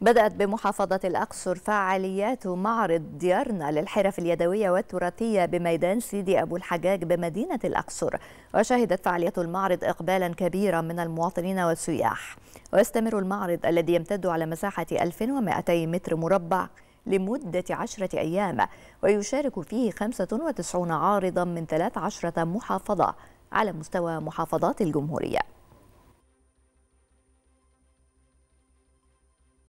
بدأت بمحافظة الأقصر فعاليات معرض ديارنا للحرف اليدوية والتراثية بميدان سيدي أبو الحجاج بمدينة الأقصر وشهدت فعالية المعرض إقبالا كبيرا من المواطنين والسياح ويستمر المعرض الذي يمتد على مساحة 1200 متر مربع لمدة عشرة أيام ويشارك فيه 95 عارضا من 13 محافظة على مستوى محافظات الجمهورية